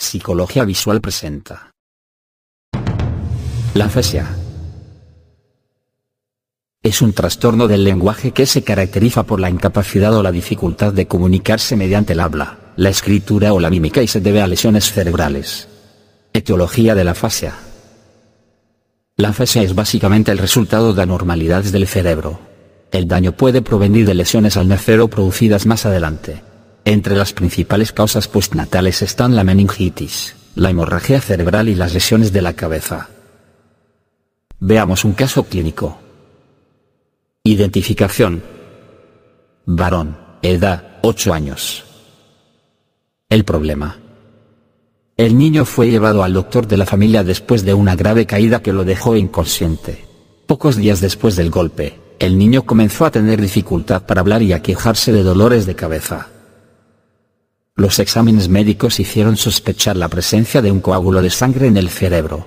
Psicología visual presenta. La fesia Es un trastorno del lenguaje que se caracteriza por la incapacidad o la dificultad de comunicarse mediante el habla, la escritura o la mímica y se debe a lesiones cerebrales. Etiología de la fascia. La afasia es básicamente el resultado de anormalidades del cerebro. El daño puede provenir de lesiones al nacer o producidas más adelante entre las principales causas postnatales están la meningitis, la hemorragia cerebral y las lesiones de la cabeza. Veamos un caso clínico. Identificación. Varón, edad 8 años. El problema. El niño fue llevado al doctor de la familia después de una grave caída que lo dejó inconsciente. Pocos días después del golpe, el niño comenzó a tener dificultad para hablar y a quejarse de dolores de cabeza. Los exámenes médicos hicieron sospechar la presencia de un coágulo de sangre en el cerebro.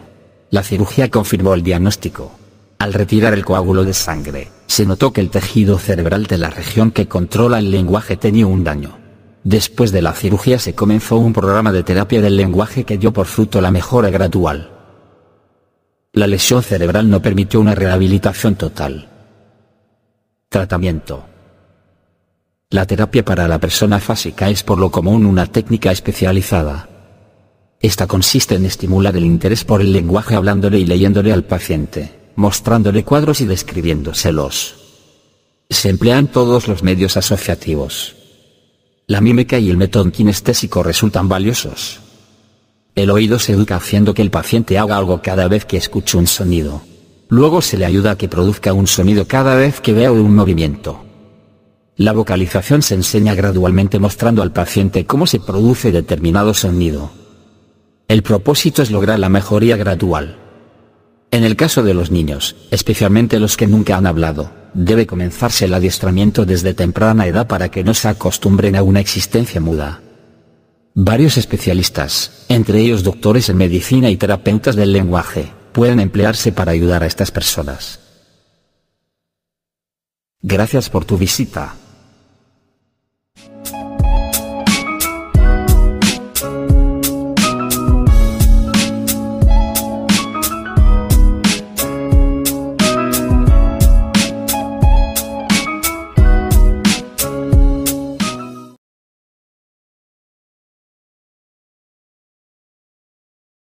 La cirugía confirmó el diagnóstico. Al retirar el coágulo de sangre, se notó que el tejido cerebral de la región que controla el lenguaje tenía un daño. Después de la cirugía se comenzó un programa de terapia del lenguaje que dio por fruto la mejora gradual. La lesión cerebral no permitió una rehabilitación total. Tratamiento. La terapia para la persona fásica es por lo común una técnica especializada. Esta consiste en estimular el interés por el lenguaje hablándole y leyéndole al paciente, mostrándole cuadros y describiéndoselos. Se emplean todos los medios asociativos. La mímica y el método kinestésico resultan valiosos. El oído se educa haciendo que el paciente haga algo cada vez que escuche un sonido. Luego se le ayuda a que produzca un sonido cada vez que vea un movimiento. La vocalización se enseña gradualmente mostrando al paciente cómo se produce determinado sonido. El propósito es lograr la mejoría gradual. En el caso de los niños, especialmente los que nunca han hablado, debe comenzarse el adiestramiento desde temprana edad para que no se acostumbren a una existencia muda. Varios especialistas, entre ellos doctores en medicina y terapeutas del lenguaje, pueden emplearse para ayudar a estas personas. Gracias por tu visita.